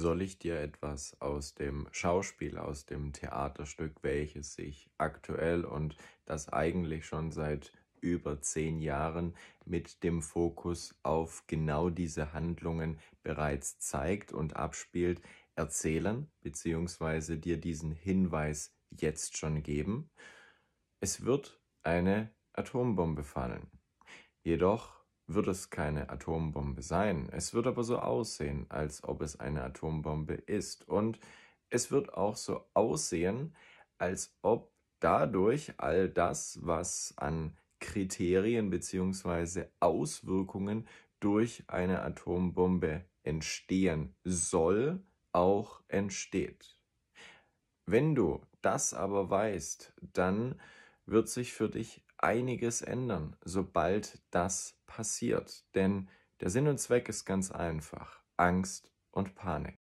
soll ich dir etwas aus dem Schauspiel, aus dem Theaterstück, welches sich aktuell und das eigentlich schon seit über zehn Jahren mit dem Fokus auf genau diese Handlungen bereits zeigt und abspielt, erzählen bzw. dir diesen Hinweis jetzt schon geben. Es wird eine Atombombe fallen. Jedoch wird es keine Atombombe sein. Es wird aber so aussehen, als ob es eine Atombombe ist. Und es wird auch so aussehen, als ob dadurch all das, was an Kriterien bzw. Auswirkungen durch eine Atombombe entstehen soll, auch entsteht. Wenn du das aber weißt, dann wird sich für dich einiges ändern, sobald das passiert. Denn der Sinn und Zweck ist ganz einfach. Angst und Panik.